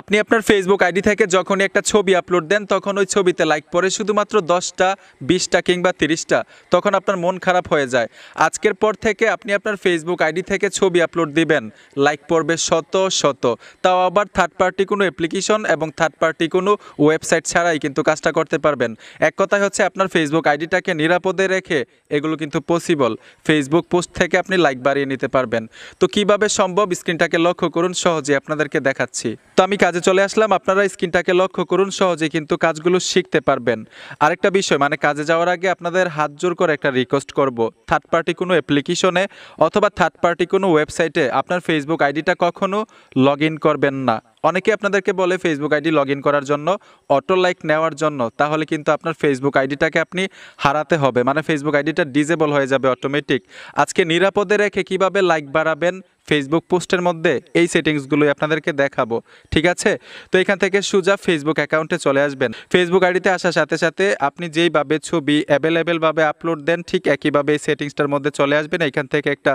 আপনি আপনার Facebook ID থেকে যখনই একটা ছবি আপলোড দেন তখন ওই ছবিতে লাইক পরে শুধুমাত্র দশটা বিশটা কিংবা তিরিশটা তখন আপনার মন খারাপ হয়ে যায় আজকের পর থেকে আপনি আপনার ফেসবুক আইডি থেকে ছবি আপলোড দিবেন লাইক পড়বে শত শত তাও আবার থার্ড পার্টি কোনো অ্যাপ্লিকেশন এবং থার্ড পার্টি কোনো ওয়েবসাইট ছাড়াই কিন্তু কাজটা করতে পারবেন এক কথায় হচ্ছে আপনার ফেসবুক আইডিটাকে নিরাপদে রেখে এগুলো কিন্তু পসিবল ফেসবুক পোস্ট থেকে আপনি লাইক বাড়িয়ে নিতে পারবেন তো কিভাবে সম্ভব স্ক্রিনটাকে লক্ষ্য করুন সহজে আপনাদেরকে দেখাচ্ছি তো আমি কাজে চলে আসলাম আপনারা স্ক্রিনটাকে লক্ষ্য করুন সহজে কিন্তু কাজগুলো শিখতে পারবেন আরেকটা বিষয় মানে কাজে যাওয়ার আগে আপনাদের হাত জোর করে একটা রিকোয়েস্ট করব থার্ড পার্টি কোনো অ্যাপ্লিকেশনে অথবা থার্ড পার্টি কোনো ওয়েবসাইটে আপনার ফেসবুক আইডিটা কখনো লগ করবেন না অনেকে আপনাদেরকে বলে ফেসবুক আইডি লগ করার জন্য অটো লাইক নেওয়ার জন্য তাহলে কিন্তু আপনার ফেসবুক আইডিটাকে আপনি হারাতে হবে মানে ফেসবুক আইডিটা ডিজেবল হয়ে যাবে অটোমেটিক আজকে নিরাপদে রেখে কিভাবে লাইক বাড়াবেন ফেসবুক পোস্টের মধ্যে এই সেটিংসগুলোই আপনাদেরকে দেখাবো ঠিক আছে তো এখান থেকে সুজা ফেসবুক অ্যাকাউন্টে চলে আসবেন ফেসবুক আইডিতে আসার সাথে সাথে আপনি যেইভাবে ছবি অ্যাভেলেবেলভাবে আপলোড দেন ঠিক একইভাবে এই সেটিংসটার মধ্যে চলে আসবেন এখান থেকে একটা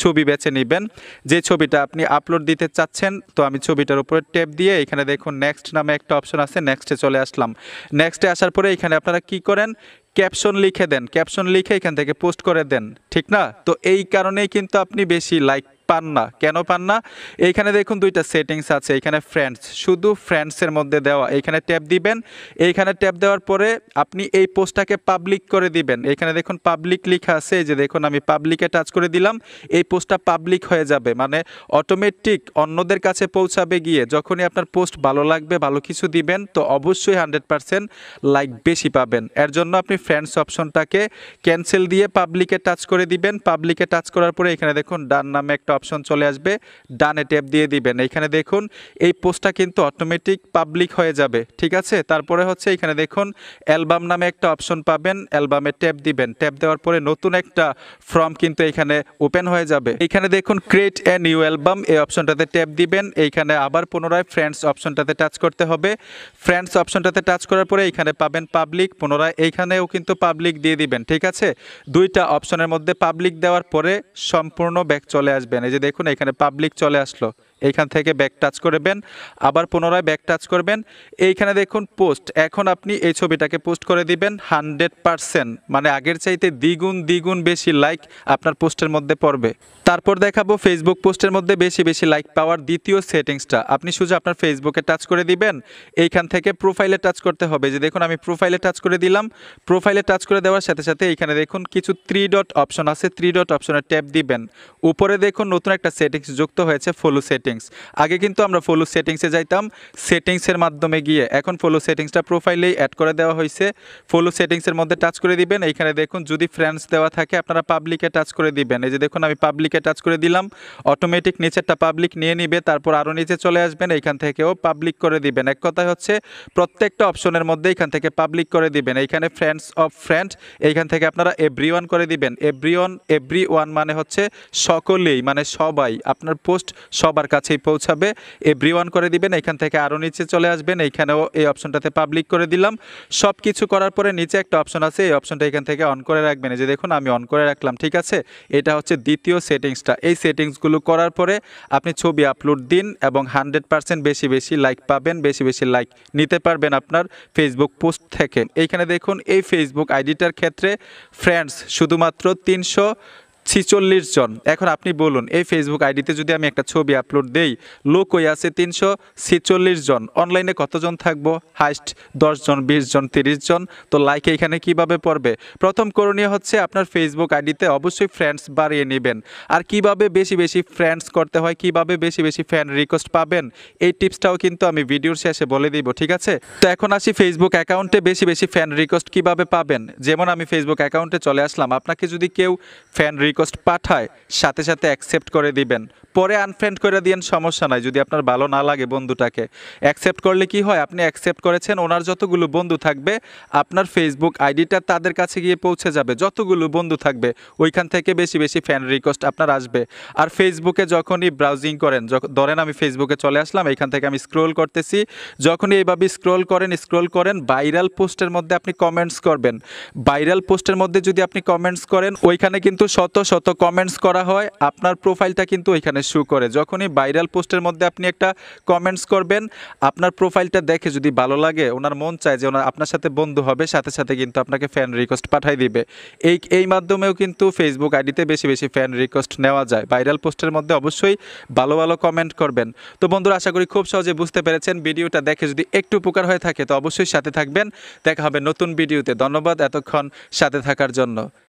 ছবি বেছে নেবেন যে ছবিটা আপনি আপলোড দিতে চাচ্ছেন তো আমি ছবিটার উপরে ট্যাপ দিয়ে এখানে দেখুন নেক্সট নামে একটা অপশন আছে নেক্সটে চলে আসলাম নেক্সটে আসার পরে এখানে আপনারা কি করেন ক্যাপশন লিখে দেন ক্যাপশন লিখে এখান থেকে পোস্ট করে দেন ঠিক না তো এই কারণেই কিন্তু আপনি বেশি লাইক পান না কেন পান না এইখানে দেখুন দুইটা সেটিংস আছে এখানে ফ্রেন্ডস শুধু ফ্রেন্ডসের মধ্যে দেওয়া এখানে ট্যাপ দিবেন এইখানে ট্যাপ দেওয়ার পরে আপনি এই পোস্টটাকে পাবলিক করে দিবেন এখানে দেখুন পাবলিক লেখা আছে যে দেখুন আমি পাবলিকে টাচ করে দিলাম এই পোস্টটা পাবলিক হয়ে যাবে মানে অটোমেটিক অন্যদের কাছে পৌঁছাবে গিয়ে যখনই আপনার পোস্ট ভালো লাগবে ভালো কিছু দিবেন তো অবশ্যই হান্ড্রেড পারসেন্ট লাইক বেশি পাবেন এর জন্য আপনি ফ্রেন্ডস অপশনটাকে ক্যান্সেল দিয়ে পাবলিকে টাচ করে দিবেন পাবলিকে টাচ করার পরে এখানে দেখুন ডান নামে একটা অপশন চলে আসবে ডানে ট্যাপ দিয়ে দিবেন এইখানে দেখুন এই পোস্টটা কিন্তু অটোমেটিক পাবলিক হয়ে যাবে ঠিক আছে তারপরে হচ্ছে এখানে দেখুন অ্যালবাম নামে একটা অপশন পাবেন অ্যালবামে ট্যাপ দিবেন ট্যাপ দেওয়ার পরে নতুন একটা ফর্ম কিন্তু এখানে ওপেন হয়ে যাবে এখানে দেখুন ক্রিয়েট এ নিউ অ্যালবাম এই অপশনটাতে ট্যাপ দিবেন এইখানে আবার পুনরায় ফ্রেন্ডস অপশনটাতে টাচ করতে হবে ফ্রেন্ডস অপশনটাতে টাচ করার পরে এইখানে পাবেন পাবলিক পুনরায় এইখানেও কিন্তু পাবলিক দিয়ে দিবেন ঠিক আছে দুইটা অপশনের মধ্যে পাবলিক দেওয়ার পরে সম্পূর্ণ ব্যাক চলে আসবেন এই যে দেখুন এখানে পাবলিক চলে আসলো এইখান থেকে ব্যাক টাচ করবেন আবার পুনরায় ব্যাক টাচ করবেন এইখানে দেখুন পোস্ট এখন আপনি এই ছবিটাকে পোস্ট করে দিবেন হানড্রেড পারসেন্ট মানে আগের চাইতে দ্বিগুণ দ্বিগুণ বেশি লাইক আপনার পোস্টের মধ্যে পড়বে তারপর দেখাবো ফেসবুক পোস্টের মধ্যে বেশি বেশি লাইক পাওয়ার দ্বিতীয় সেটিংসটা আপনি শুধু আপনার ফেসবুকে টাচ করে দিবেন এইখান থেকে প্রোফাইলে টাচ করতে হবে যে দেখুন আমি প্রোফাইলে টাচ করে দিলাম প্রোফাইলে টাচ করে দেওয়ার সাথে সাথে এইখানে দেখুন কিছু থ্রি ডট অপশন আছে থ্রি ডট অপশনে ট্যাপ দিবেন উপরে দেখুন নতুন একটা সেটিংস যুক্ত হয়েছে ফলো সেটিং সেটিংস আগে কিন্তু আমরা ফলো সেটিংসে যাইতাম সেটিংসের মাধ্যমে গিয়ে এখন ফলো সেটিংসটা প্রোফাইলেই অ্যাড করে দেওয়া হয়েছে ফলো সেটিংসের মধ্যে টাচ করে দিবেন এইখানে দেখুন যদি ফ্রেন্ডস দেওয়া থাকে আপনারা পাবলিকে টাচ করে দিবেন এই যে দেখুন আমি পাবলিকে টাচ করে দিলাম অটোমেটিক নিচেরটা পাবলিক নিয়ে নিবে তারপর আরও নিচে চলে আসবেন এইখান থেকেও পাবলিক করে দিবেন এক কথায় হচ্ছে প্রত্যেকটা অপশনের মধ্যে এইখান থেকে পাবলিক করে দিবেন এইখানে ফ্রেন্ডস অফ ফ্রেন্ড এইখান থেকে আপনারা এভরি ওয়ান করে দিবেন এভরি ওয়ান এভরি ওয়ান মানে হচ্ছে সকলেই মানে সবাই আপনার পোস্ট সবার কাছে কাছেই পৌঁছাবে এভরি করে দিবেন এখান থেকে আরও নিচে চলে আসবেন এইখানেও এই অপশনটাতে পাবলিক করে দিলাম সব কিছু করার পরে নিচে একটা অপশন আছে এই অপশনটা এখান থেকে অন করে রাখবেন এই যে দেখুন আমি অন করে রাখলাম ঠিক আছে এটা হচ্ছে দ্বিতীয় সেটিংসটা এই সেটিংসগুলো করার পরে আপনি ছবি আপলোড দিন এবং হান্ড্রেড পারসেন্ট বেশি বেশি লাইক পাবেন বেশি বেশি লাইক নিতে পারবেন আপনার ফেসবুক পোস্ট থেকে এইখানে দেখুন এই ফেসবুক আইডিটার ক্ষেত্রে ফ্রেন্ডস শুধুমাত্র তিনশো ছিচল্লিশ জন এখন আপনি বলুন এই ফেসবুক আইডিতে যদি আমি একটা ছবি আপলোড দেই লোক হয়ে আছে তিনশো ছিচল্লিশ জন অনলাইনে কতজন থাকবো হাইস্ট জন বিশ জন তিরিশ জন তো লাইক এখানে কিভাবে পড়বে প্রথম করণীয় হচ্ছে আপনার ফেসবুক আইডিতে অবশ্যই ফ্রেন্ডস বাড়িয়ে নেবেন আর কিভাবে বেশি বেশি ফ্রেন্ডস করতে হয় কিভাবে বেশি বেশি ফ্যান রিকোয়েস্ট পাবেন এই টিপসটাও কিন্তু আমি ভিডিওর শেষে বলে দিব ঠিক আছে তো এখন আসি ফেসবুক অ্যাকাউন্টে বেশি বেশি ফ্যান রিকোয়েস্ট কিভাবে পাবেন যেমন আমি ফেসবুক অ্যাকাউন্টে চলে আসলাম আপনাকে যদি কেউ ফ্যান রিকোয়েস্ট পাঠায় সাথে সাথে অ্যাকসেপ্ট করে দিবেন পরে আনফ্রেন্ড করে দিন সমস্যা নাই যদি আপনার ভালো না লাগে বন্ধুটাকে অ্যাকসেপ্ট করলে কি হয় আপনি অ্যাকসেপ্ট করেছেন ওনার যতগুলো বন্ধু থাকবে আপনার ফেসবুক আইডিটা তাদের কাছে গিয়ে পৌঁছে যাবে যতগুলো বন্ধু থাকবে ওইখান থেকে বেশি বেশি ফ্যান রিকোয়েস্ট আপনার আসবে আর ফেসবুকে যখনই ব্রাউজিং করেন ধরেন আমি ফেসবুকে চলে আসলাম এখান থেকে আমি স্ক্রোল করতেছি যখনই এইভাবে স্ক্রোল করেন স্ক্রোল করেন ভাইরাল পোস্টের মধ্যে আপনি কমেন্টস করবেন ভাইরাল পোস্টের মধ্যে যদি আপনি কমেন্টস করেন ওইখানে কিন্তু শত শত কমেন্টস করা হয় আপনার প্রোফাইলটা কিন্তু এখানে শু করে যখনই ভাইরাল পোস্টের মধ্যে আপনি একটা কমেন্টস করবেন আপনার প্রোফাইলটা দেখে যদি ভালো লাগে ওনার মন চায় যে ওনার আপনার সাথে বন্ধু হবে সাথে সাথে কিন্তু আপনাকে ফ্যান রিকোয়েস্ট পাঠাই দিবে এই এই মাধ্যমেও কিন্তু ফেসবুক আইডিতে বেশি বেশি ফ্যান রিকোয়েস্ট নেওয়া যায় ভাইরাল পোস্টের মধ্যে অবশ্যই ভালো ভালো কমেন্ট করবেন তো বন্ধুরা আশা করি খুব সহজে বুঝতে পেরেছেন ভিডিওটা দেখে যদি একটু উপকার হয়ে থাকে তো অবশ্যই সাথে থাকবেন দেখা হবে নতুন ভিডিওতে ধন্যবাদ এতক্ষণ সাথে থাকার জন্য